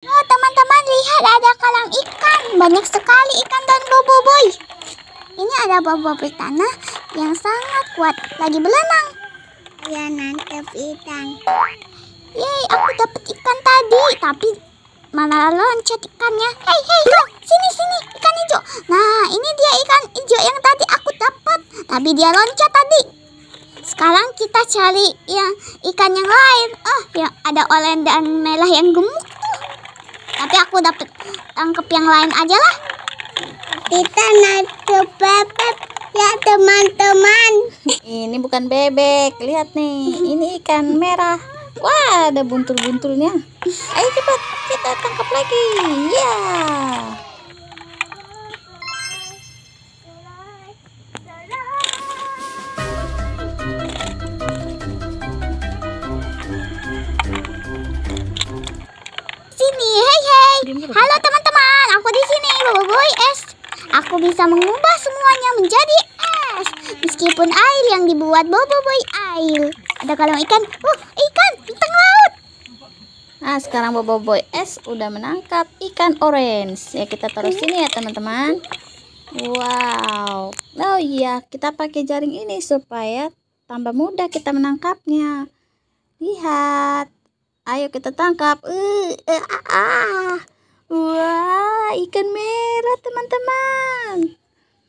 Oh, teman-teman lihat ada kalang ikan. Banyak sekali ikan dan boboiboy. Ini ada boboiboy tanah yang sangat kuat lagi berenang. Ya, nangkep ikan. Yeay, aku dapat ikan tadi, tapi malah loncat ikannya. Hei, hei, bro sini sini, ikan hijau. Nah, ini dia ikan hijau yang tadi aku dapat, tapi dia loncat tadi. Sekarang kita cari yang ikan yang lain. Oh, ya ada olen dan melah yang gemuk tapi aku dapat tangkap yang lain aja lah kita nangkep bebek ya teman-teman ini bukan bebek lihat nih ini ikan merah wah ada buntul-buntulnya ayo cepat kita tangkap lagi ya yeah. Halo teman-teman, aku di sini Boboiboy Es. Aku bisa mengubah semuanya menjadi es, meskipun air yang dibuat Boboiboy air. Ada kalau ikan, uh ikan ikan laut. Nah sekarang Boboiboy Es udah menangkap ikan orange. Ya kita taruh sini ya teman-teman. Wow. Oh iya, kita pakai jaring ini supaya tambah mudah kita menangkapnya. Lihat. Ayo kita tangkap. Uh, uh, uh, uh. Wah, ikan merah teman-teman.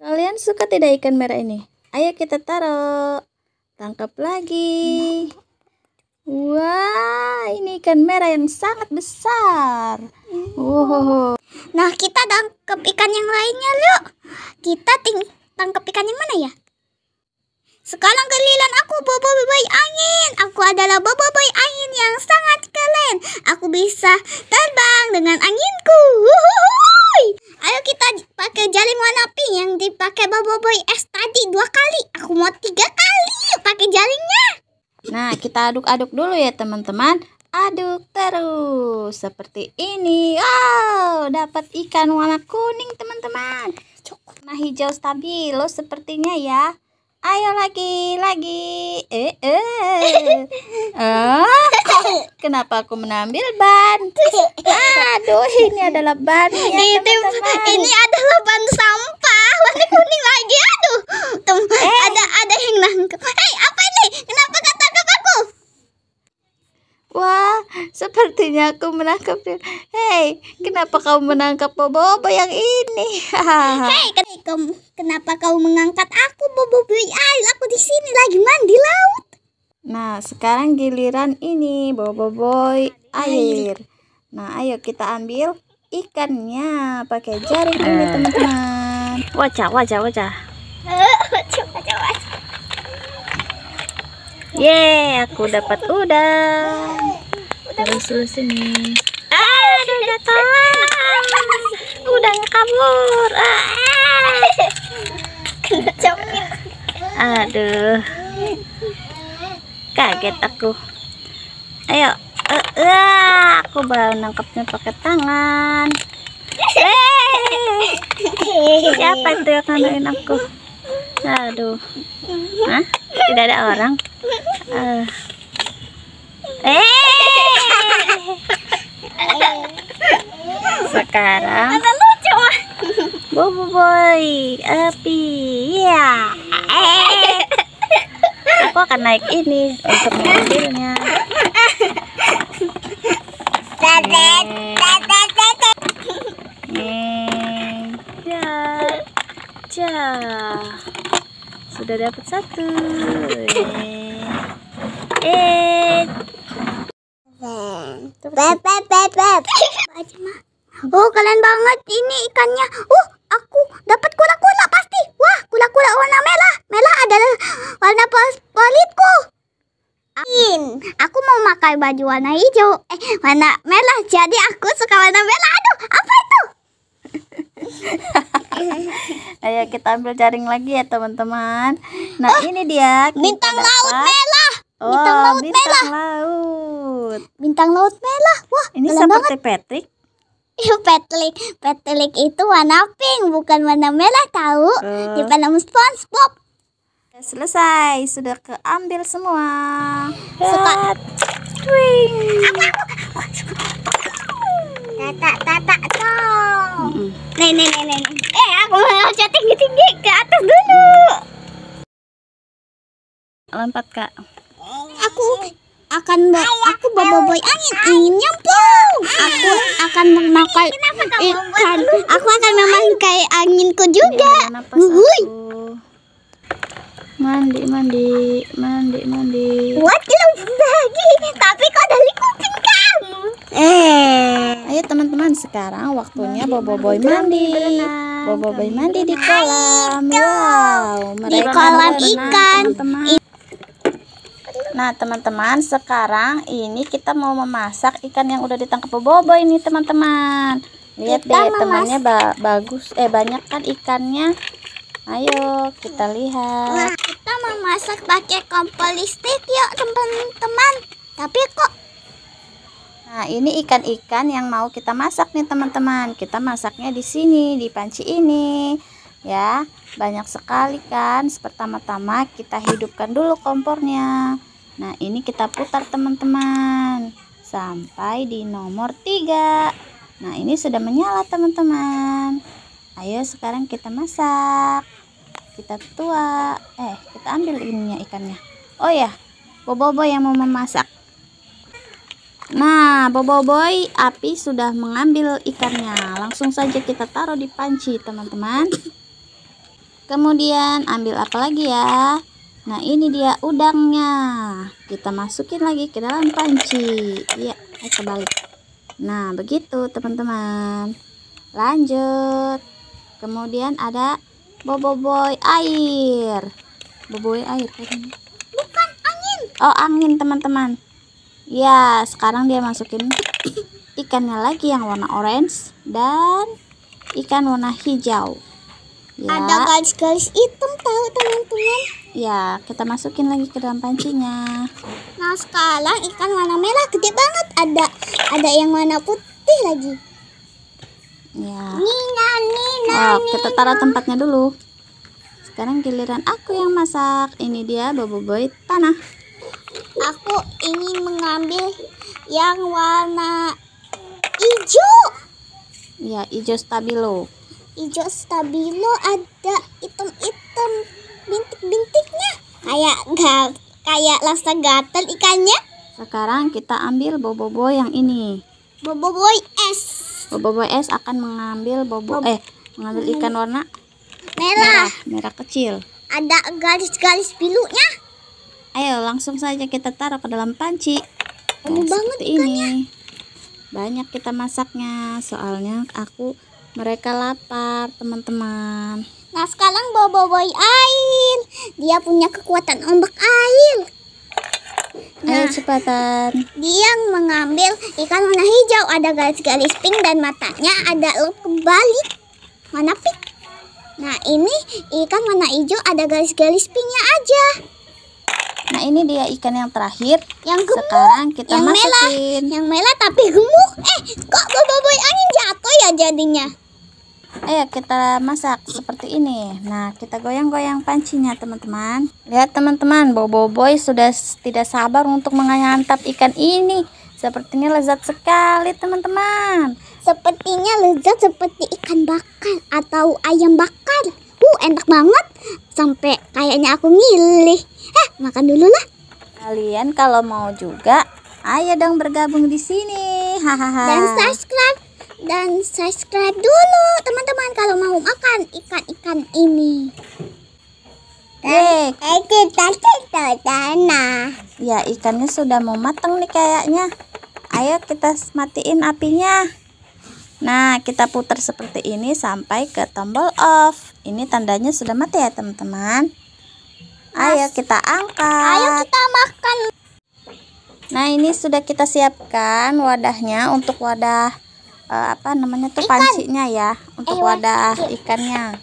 Kalian suka tidak ikan merah ini? Ayo kita taruh. Tangkap lagi. Wah, ini ikan merah yang sangat besar. Wow. Nah, kita tangkap ikan yang lainnya, yuk. Kita tangkap ikan yang mana ya? Sekarang gelilan aku boy angin. Aku adalah boy angin yang sangat keren. Aku bisa terbang dengan anginku. Wuhuhui. Ayo kita pakai jaring warna pink yang dipakai boy es tadi dua kali. Aku mau tiga kali pakai jaringnya. Nah, kita aduk-aduk dulu ya teman-teman. Aduk terus seperti ini. Wow, dapat ikan warna kuning teman-teman. Cukup nah hijau stabilo sepertinya ya. Ayo lagi, lagi. Eh, eh. Ah, kenapa aku menambil ban? Aduh, ini adalah ban Ini, teman -teman. ini adalah ban sampah. Warna kuning lagi. Aduh. Tum, eh. ada ada yang nangkep. Hei, apa ini? Kenapa tangkap aku? Wah, sepertinya aku menangkap dia. Hei, kenapa kau menangkap bobo-bobo yang ini? Hei, kenapa kau mengangkat aku bobo Nah, sekarang giliran ini boboiboy air. Nah, ayo kita ambil ikannya pakai jaring ini, teman-teman. Wajah, wajah, wajah. Wajah, wajah, wajah. Yeay, aku dapat udang. Dari sini sini. Ah, udah jatuh. Udangnya kabur. Ah. Aduh kaget aku ayo uh, uh, aku baru nangkapnya pakai tangan Hey! Eh. siapa itu yang nganuin aku aduh Hah? tidak ada orang uh. Hey! sekarang lucu boy api ya yeah aku akan naik ini untuk mobilnya ja sudah dapat satu eh oh kalian banget ini ikannya uh aku dapat kura-kura pasti wah kura-kura warna merah warna politku, In, aku mau pakai baju warna hijau. Eh, warna merah. Jadi aku suka warna merah. Aduh, apa itu? Ayo kita ambil jaring lagi ya teman-teman. Nah oh, ini dia bintang dapat. laut merah. Oh, bintang laut bintang merah. Laut. Bintang laut merah. Wah, ini seperti banget. Patrick. Iya, Patrick, Patrick itu warna pink bukan warna merah tahu. Uh. Di mana SpongeBob selesai sudah keambil semua suka tak tak tak tong nih nih nih nih eh aku mau tinggi tinggi ke atas dulu lompat kak aku akan aku bawa boy angin angin nyemplung aku akan memakai ikan aku akan memakai anginku juga iya, Wuhui mandi mandi mandi mandi buat lagi tapi kok dari kucing kamu eh ayo teman-teman sekarang waktunya bobo boy mandi bobo boy mandi di kolam wow di kolam ikan nah teman-teman sekarang ini kita mau memasak ikan yang udah ditangkap bobo boy ini teman-teman lihat deh temannya ba bagus eh banyak kan ikannya Ayo kita lihat. Wah, kita mau masak pakai kompor listrik yuk teman-teman. Tapi kok Nah, ini ikan-ikan yang mau kita masak nih teman-teman. Kita masaknya di sini, di panci ini. Ya, banyak sekali kan. Pertama-tama kita hidupkan dulu kompornya. Nah, ini kita putar teman-teman. Sampai di nomor tiga. Nah, ini sudah menyala teman-teman ayo sekarang kita masak kita tua eh kita ambil ininya ikannya oh ya boboiboy yang mau memasak nah boboiboy api sudah mengambil ikannya langsung saja kita taruh di panci teman-teman kemudian ambil apa lagi ya nah ini dia udangnya kita masukin lagi ke dalam panci iya kebalik nah begitu teman-teman lanjut kemudian ada boboiboy air boboiboy air bukan angin oh angin teman-teman ya sekarang dia masukin ikannya lagi yang warna orange dan ikan warna hijau ya. ada garis-garis hitam tahu teman-teman ya kita masukin lagi ke dalam pancinya nah sekarang ikan warna merah gede banget ada ada yang warna putih lagi ya Nina, Nina, wow, kita taruh tempatnya dulu sekarang giliran aku yang masak ini dia bobo boy tanah aku ingin mengambil yang warna hijau ya hijau stabilo hijau stabilo ada hitam-hitam bintik-bintiknya kayak gal kayak lasa gatel ikannya sekarang kita ambil boboiboy yang ini boboiboy es Bobo S akan mengambil bobo eh mengambil ikan warna merah, merah, kecil. Ada garis-garis pilunya. Ayo langsung saja kita taruh ke dalam panci. Nah, banget ini. Banyak kita masaknya, soalnya aku mereka lapar, teman-teman. Nah, sekarang Bobo Boy air. Dia punya kekuatan ombak air. Nah, Ayo cepatan. Dia mengambil ikan warna hijau, ada garis-garis pink dan matanya ada lem kebalik mana pink. Nah, ini ikan warna hijau ada garis-garis pinknya aja. Nah, ini dia ikan yang terakhir. Yang gemuk. Sekarang kita yang masukin. Merah, yang merah tapi gemuk. Eh, kok boboiboy angin jatuh ya jadinya? ayo kita masak seperti ini nah kita goyang-goyang pancinya teman-teman lihat teman-teman Bobo Boy sudah tidak sabar untuk mengantap ikan ini sepertinya lezat sekali teman-teman sepertinya lezat seperti ikan bakar atau ayam bakar uh enak banget sampai kayaknya aku ngilih eh makan dulu lah kalian kalau mau juga ayo dong bergabung di sini hahaha dan subscribe dan subscribe dulu teman-teman kalau mau makan ikan-ikan ini. Dan eh, Ya ikannya sudah mau matang nih kayaknya. Ayo kita matiin apinya. Nah kita putar seperti ini sampai ke tombol off. Ini tandanya sudah mati ya teman-teman. Ayo kita angkat. Ayo kita makan. Nah ini sudah kita siapkan wadahnya untuk wadah uh, apa namanya tuh Ikan. pancinya ya untuk eh, wadah ikannya.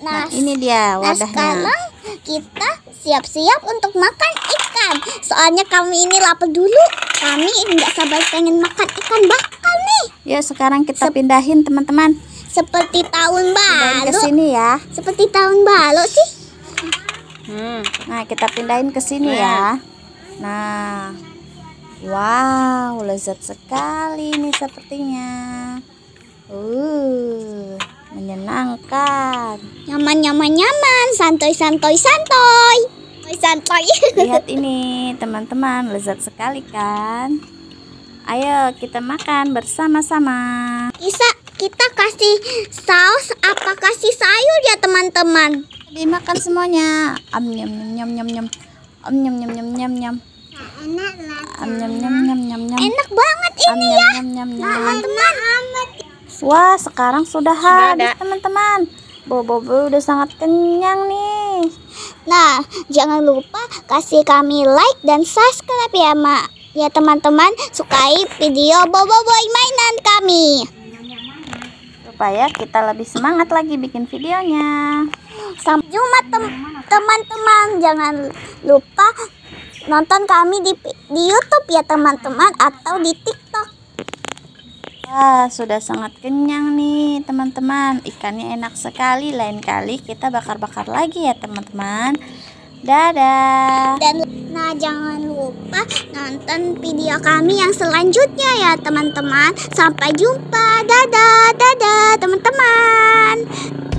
Nah, nah ini dia nah, wadahnya. Nah, sekarang kita siap-siap untuk makan ikan. Soalnya kami ini lapar dulu. Kami nggak sabar pengen makan ikan bakal nih. Ya sekarang kita Sep pindahin teman-teman. Seperti tahun baru. ke sini ya. Seperti tahun baru sih. Hmm. Nah kita pindahin ke sini hmm. ya. Nah. Wow, lezat sekali ini sepertinya. Uh, menyenangkan. Nyaman, nyaman, nyaman. Santoi, santoi, santoi. Santoi. Lihat ini, teman-teman, lezat sekali kan? Ayo kita makan bersama-sama. Isa, kita kasih saus apa kasih sayur ya, teman-teman? Dimakan semuanya. Am nyam nyam nyam nyam nyam. Om nyam nyam nyam nyam nyam enak Nyam nyam nyam nyam nyam. Enak banget ini am, ya. Nyam nyam nyam. Teman-teman. Wah, sekarang sudah habis teman-teman. Bobo bo udah sangat kenyang nih. Nah, jangan lupa kasih kami like dan subscribe ya, Mak. Ya teman-teman, sukai video Bobo Boy mainan kami. Supaya kita lebih semangat lagi bikin videonya. Sampai jumpa teman-teman. Jangan lupa nonton kami di, di YouTube ya teman-teman atau di TikTok. Wah, ya, sudah sangat kenyang nih teman-teman. Ikannya enak sekali. Lain kali kita bakar-bakar lagi ya teman-teman. Dadah. Dan nah jangan lupa nonton video kami yang selanjutnya ya teman-teman. Sampai jumpa. Dadah, dadah teman-teman.